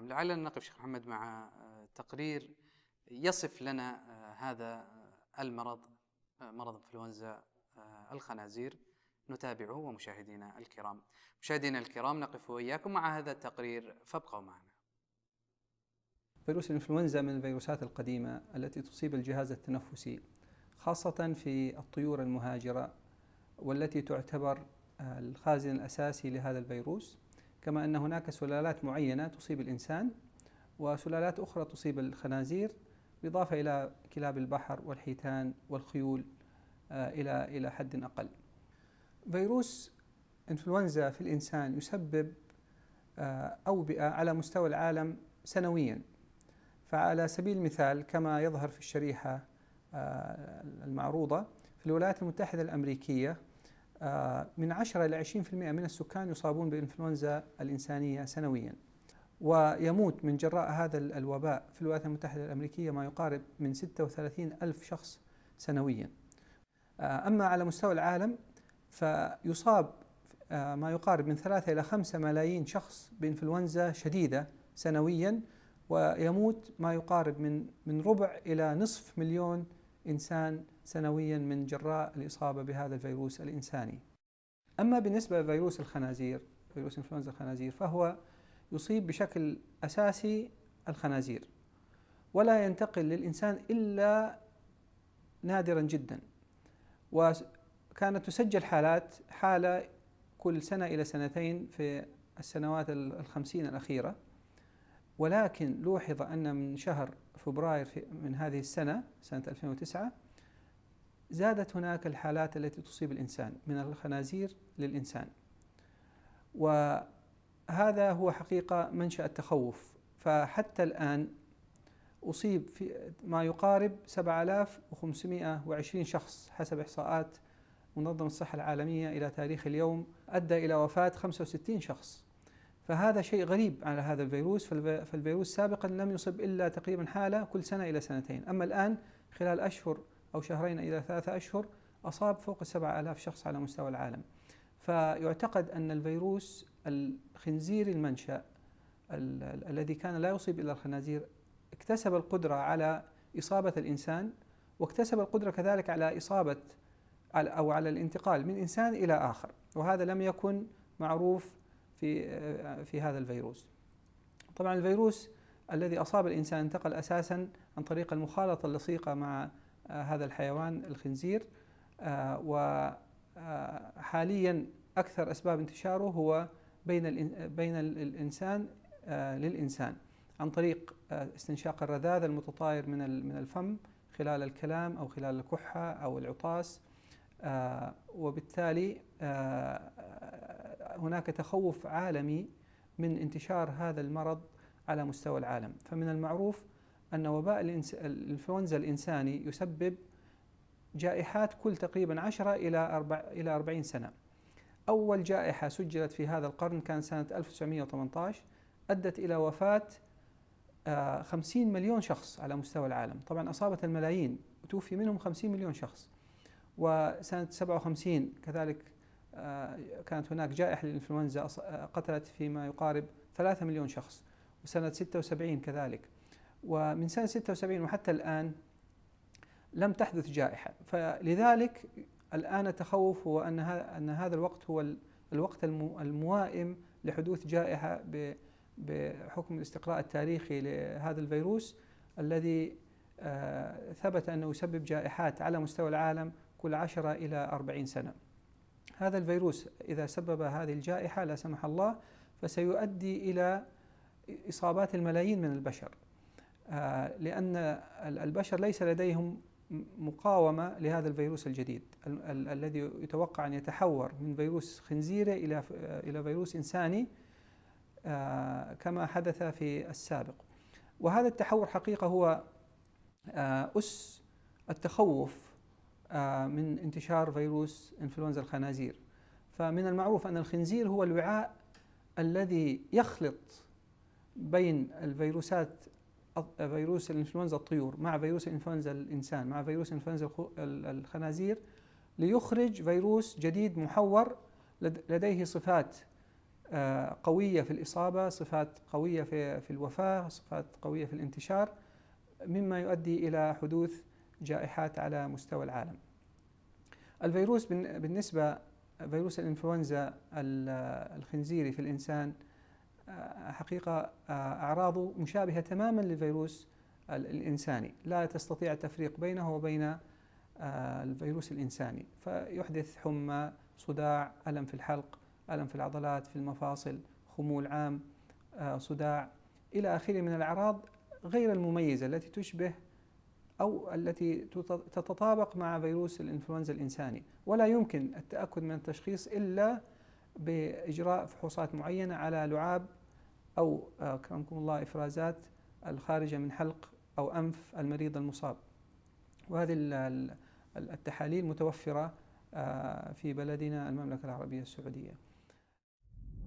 نعم لعلنا نقف شيخ محمد مع آه، تقرير يصف لنا آه، هذا المرض آه، مرض انفلونزا الخنازير نتابعه ومشاهدينا الكرام مشاهدينا الكرام نقف وإياكم مع هذا التقرير فابقوا معنا فيروس الانفلونزا من الفيروسات القديمة التي تصيب الجهاز التنفسي خاصة في الطيور المهاجرة والتي تعتبر الخازن الأساسي لهذا الفيروس كما أن هناك سلالات معينة تصيب الإنسان وسلالات أخرى تصيب الخنازير بالإضافة إلى كلاب البحر والحيتان والخيول آه، إلى إلى حد أقل. فيروس إنفلونزا في الإنسان يسبب آه، أوبئة على مستوى العالم سنويا فعلى سبيل المثال كما يظهر في الشريحة آه، المعروضة في الولايات المتحدة الأمريكية آه، من 10 إلى 20% من السكان يصابون بالإنفلونزا الإنسانية سنويا ويموت من جراء هذا الوباء في الولايات المتحدة الأمريكية ما يقارب من 36 ألف شخص سنويا آه، أما على مستوى العالم فيصاب آه، ما يقارب من 3 إلى 5 ملايين شخص بإنفلونزا شديدة سنويا ويموت ما يقارب من من ربع إلى نصف مليون إنسان سنويا من جراء الإصابة بهذا الفيروس الإنساني أما بالنسبة لفيروس الخنازير فيروس إنفلونزا الخنازير فهو يصيب بشكل أساسي الخنازير ولا ينتقل للإنسان إلا نادرا جدا وكانت تسجل حالات حالة كل سنة إلى سنتين في السنوات الخمسين الأخيرة ولكن لوحظ أن من شهر فبراير في من هذه السنة سنة 2009 زادت هناك الحالات التي تصيب الإنسان من الخنازير للإنسان وهذا هو حقيقة منشأ التخوف فحتى الآن أصيب في ما يقارب 7520 شخص حسب إحصاءات منظمة الصحة العالمية إلى تاريخ اليوم أدى إلى وفاة 65 شخص فهذا شيء غريب على هذا الفيروس فالفيروس سابقا لم يصب إلا تقريبا حالة كل سنة إلى سنتين أما الآن خلال أشهر أو شهرين إلى ثلاثة أشهر أصاب فوق السبعة آلاف شخص على مستوى العالم فيعتقد أن الفيروس الخنزير المنشأ ال ال الذي كان لا يصيب إلا الخنازير اكتسب القدرة على إصابة الإنسان واكتسب القدرة كذلك على إصابة أو على الانتقال من إنسان إلى آخر وهذا لم يكن معروف في آه، في هذا الفيروس. طبعا الفيروس الذي أصاب الإنسان انتقل أساسا عن طريق المخالطة اللصيقة مع آه، هذا الحيوان الخنزير آه، وحاليا أكثر أسباب انتشاره هو بين بين الإنسان للإنسان عن طريق استنشاق الرذاذ المتطاير من من الفم خلال الكلام أو خلال الكحة أو العطاس وبالتالي هناك تخوف عالمي من انتشار هذا المرض على مستوى العالم فمن المعروف أن وباء الإنفلونزا الإنساني يسبب جائحات كل تقريبا 10 إلى 40 إلى 40 سنة أول جائحة سجلت في هذا القرن كان سنة 1918 أدت إلى وفاة 50 آه، مليون شخص على مستوى العالم طبعا أصابت الملايين توفي منهم 50 مليون شخص وسنة 57 كذلك آه، كانت هناك جائحة للإنفلونزا آه، قتلت فيما يقارب 3 مليون شخص وسنة 76 كذلك ومن سنة 76 وحتى الآن لم تحدث جائحة فلذلك الآن التخوف هو أن أن هذا الوقت هو الوقت الموائم لحدوث جائحة بحكم الاستقراء التاريخي لهذا الفيروس الذي آه، ثبت أنه يسبب جائحات على مستوى العالم كل 10 إلى 40 سنة هذا الفيروس إذا سبب هذه الجائحة لا سمح الله فسيؤدي إلى إصابات الملايين من البشر آه، لأن البشر ليس لديهم مقاومة لهذا الفيروس الجديد ال الذي يتوقع أن يتحور من فيروس خنزيرة إلى آه، إلى فيروس إنساني آه، كما حدث في السابق وهذا التحور حقيقة هو أس التخوف آه، من انتشار فيروس انفلونزا الخنازير فمن المعروف أن الخنزير هو الوعاء الذي يخلط بين الفيروسات فيروس الانفلونزا الطيور مع فيروس انفلونزا الانسان مع فيروس انفلونزا الخنازير ليخرج فيروس جديد محور لديه صفات آه، قوية في الإصابة صفات قوية في الوفاة صفات قوية في الانتشار مما يؤدي إلى حدوث جائحات على مستوى العالم الفيروس بالنسبة فيروس الإنفلونزا الخنزيري في الإنسان آه، حقيقة آه، أعراضه مشابهة تماما للفيروس الإنساني لا تستطيع التفريق بينه وبين آه، الفيروس الإنساني فيحدث حمى صداع ألم في الحلق ألم في العضلات في المفاصل خمول عام صداع إلى آخره من الأعراض غير المميزة التي تشبه أو التي تتطابق مع فيروس الإنفلونزا الإنساني ولا يمكن التأكد من التشخيص إلا بإجراء فحوصات معينة على لعاب أو أكرمكم آه، الله إفرازات الخارجة من حلق أو أنف المريض المصاب وهذه التحاليل متوفرة آه، في بلدنا المملكة العربية السعودية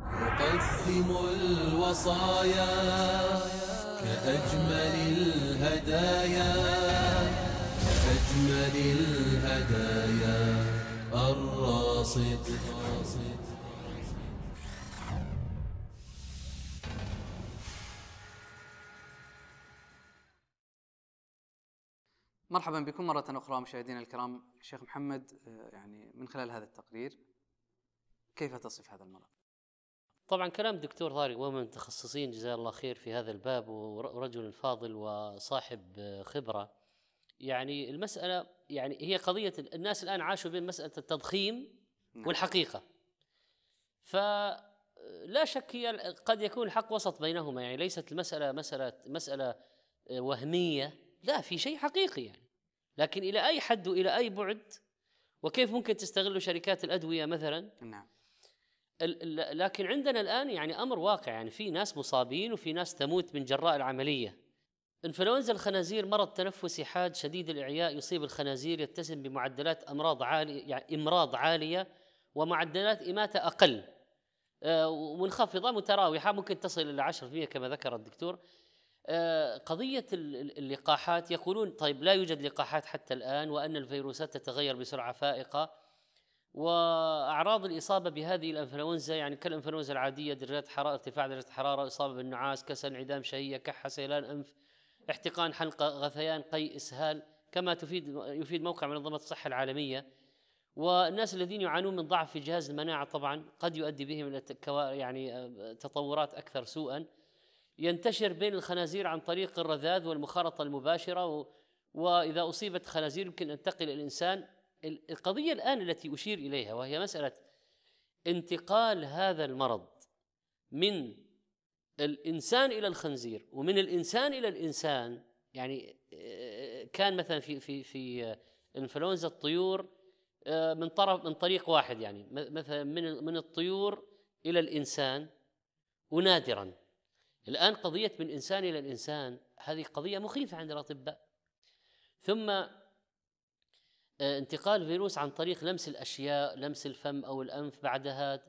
نقدم الوصايا كأجمل الهدايا أجمل الهدايا الراصد مرحبا بكم مرة أخرى مشاهدينا الكرام شيخ محمد آه، يعني من خلال هذا التقرير كيف تصف هذا المرض؟ طبعا كلام دكتور طارق من تخصصين جزاه الله خير في هذا الباب ورجل فاضل وصاحب آه، خبره يعني المسألة يعني هي قضية الناس الآن عاشوا بين مسألة التضخيم نعم. والحقيقة فلا شك هي قد يكون الحق وسط بينهما يعني ليست المسألة مسألة مسألة آه، وهمية لا في شيء حقيقي يعني لكن إلى أي حد وإلى أي بعد وكيف ممكن تستغل شركات الأدوية مثلا نعم لكن عندنا الآن يعني أمر واقع يعني في ناس مصابين وفي ناس تموت من جراء العملية انفلونزا الخنازير مرض تنفسي حاد شديد الإعياء يصيب الخنازير يتسم بمعدلات أمراض عالية يعني إمراض عالية ومعدلات إماتة أقل آه، منخفضة متراوحة ممكن تصل إلى 10% كما ذكر الدكتور آه، قضية اللقاحات يقولون طيب لا يوجد لقاحات حتى الآن وأن الفيروسات تتغير بسرعة فائقة وأعراض الإصابة بهذه الأنفلونزا يعني كالأنفلونزا العادية درجات حرارة ارتفاع درجة الحرارة إصابة بالنعاس كسل انعدام شهية كحة سيلان أنف احتقان حلقة غثيان قيء إسهال كما تفيد يفيد موقع منظمة الصحة العالمية والناس الذين يعانون من ضعف في جهاز المناعة طبعا قد يؤدي بهم إلى يعني آه، تطورات أكثر سوءا ينتشر بين الخنازير عن طريق الرذاذ والمخالطة المباشرة وإذا أصيبت خنازير يمكن أن إلى الإنسان القضية الآن التي أشير إليها وهي مسألة انتقال هذا المرض من الانسان الى الخنزير ومن الانسان الى الانسان يعني آه، كان مثلا في في في آه، انفلونزا الطيور آه، من طرف من طريق واحد يعني مثلا من من الطيور الى الانسان ونادرا الان قضيه من انسان الى الانسان هذه قضيه مخيفه عند الاطباء ثم انتقال فيروس عن طريق لمس الاشياء لمس الفم او الانف بعدها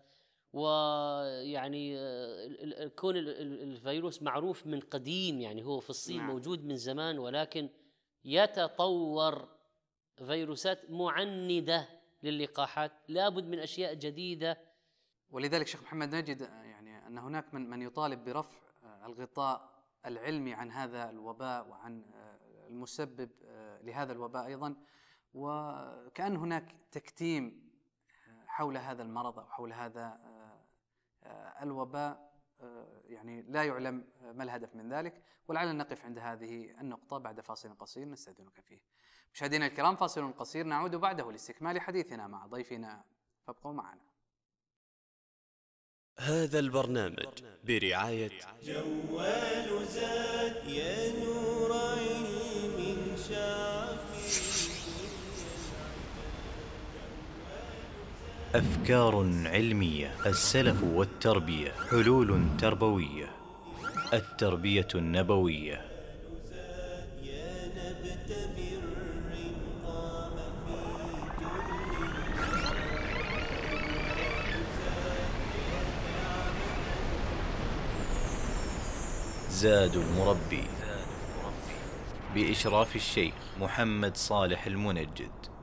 ويعني آه، كون الفيروس معروف من قديم يعني هو في الصين نعم. موجود من زمان ولكن يتطور فيروسات معنده للقاحات لابد من اشياء جديده ولذلك شيخ محمد نجد آه، يعني ان هناك من من يطالب برفع آه، الغطاء العلمي عن هذا الوباء وعن المسبب لهذا الوباء ايضا وكان هناك تكتيم حول هذا المرض او حول هذا آه، الوباء آه، يعني لا يعلم ما الهدف من ذلك ولعلنا نقف عند هذه النقطة بعد فاصل قصير نستأذنك فيه مشاهدينا الكرام فاصل قصير نعود بعده لاستكمال حديثنا مع ضيفنا فابقوا معنا هذا البرنامج برعاية جوال زاد يا نور علم شاء أفكار علمية السلف والتربية حلول تربوية التربية النبوية زاد المربي بإشراف الشيخ محمد صالح المنجد